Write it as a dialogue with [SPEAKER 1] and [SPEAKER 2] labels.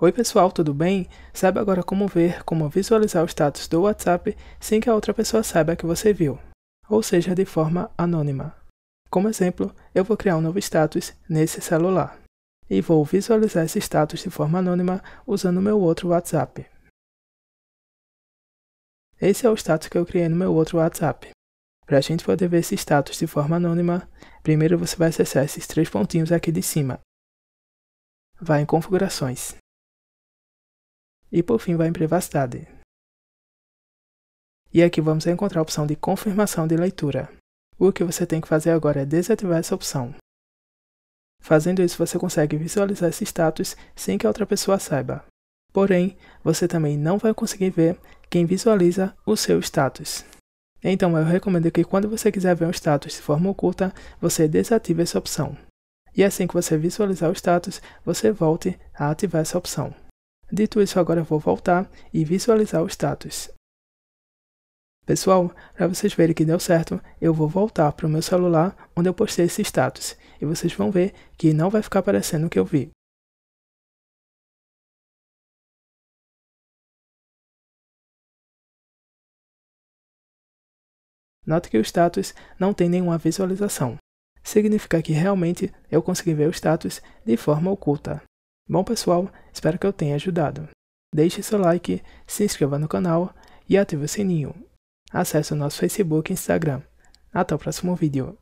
[SPEAKER 1] Oi pessoal, tudo bem? Sabe agora como ver, como visualizar o status do WhatsApp sem que a outra pessoa saiba que você viu, ou seja, de forma anônima. Como exemplo, eu vou criar um novo status nesse celular e vou visualizar esse status de forma anônima usando meu outro WhatsApp. Esse é o status que eu criei no meu outro WhatsApp. Para a gente poder ver esse status de forma anônima,
[SPEAKER 2] primeiro você vai acessar esses três pontinhos aqui de cima. Vai em Configurações e por fim vai em privacidade. E aqui vamos encontrar a opção de confirmação de leitura. O que você tem que fazer
[SPEAKER 1] agora é desativar essa opção. Fazendo isso, você consegue visualizar esse status sem que a outra pessoa saiba. Porém, você também não vai conseguir ver quem visualiza o seu status. Então, eu recomendo que quando você quiser ver um status de forma oculta, você desative essa opção. E assim que você visualizar o status, você volte a ativar essa opção. Dito isso, agora vou voltar e visualizar o status. Pessoal, para vocês verem que deu certo, eu vou voltar para o meu celular
[SPEAKER 3] onde eu postei esse status e vocês vão ver que não vai ficar aparecendo o que eu vi. Note que o status não tem nenhuma visualização.
[SPEAKER 1] Significa que realmente eu consegui ver o status de forma oculta. Bom pessoal, espero que eu tenha ajudado. Deixe seu like, se inscreva no canal e
[SPEAKER 3] ative o sininho. Acesse o nosso Facebook e Instagram. Até o próximo vídeo.